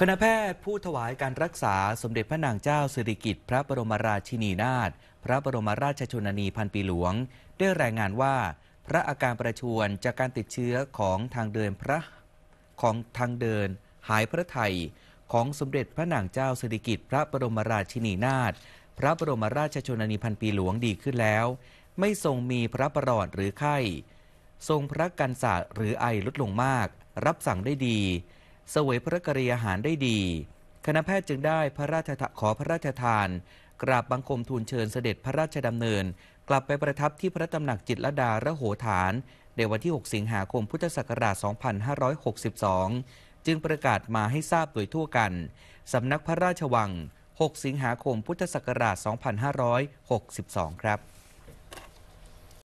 คณะแพทย์ผู้ถวายการรักษาสมเด็จพระนางเจ้าสิริกิติ์พระบรมราชินีนาถพระบรมราชชนนีพันปีหลวง ได้รายงานว่าพระอาการประชวนจากการติดเชื้อของทางเดินพระของทางเดินหายพระไทย ของสมเด็จพระนางเจ้าสิริกิติ์พระบรมราชินีนาถพระบรมราชชนนีพันปีหลวงดีขึ้นแล้ว ไม่ทรงมีพระประหลอดหรือไข้ ทรงพระกันสาหรือไอลดลงมาก รับสั่งได้ดีเสวยพระกริยาหารได้ดี คณะแพทย์จึงได้พระราชขอพระราชทานกราบบังคมทูลเชิญเสด็จพระราชดำเนิน กลับไปประทับที่พระตำหนักจิตรดาระโหฐาน ในวันที่ 6 สิงหาคมพุทธศักราช 2562 จึงประกาศมาให้ทราบโดยทั่วกันสำนักพระราชวัง 6สิงหาคมพุทธศักราช2562ครับ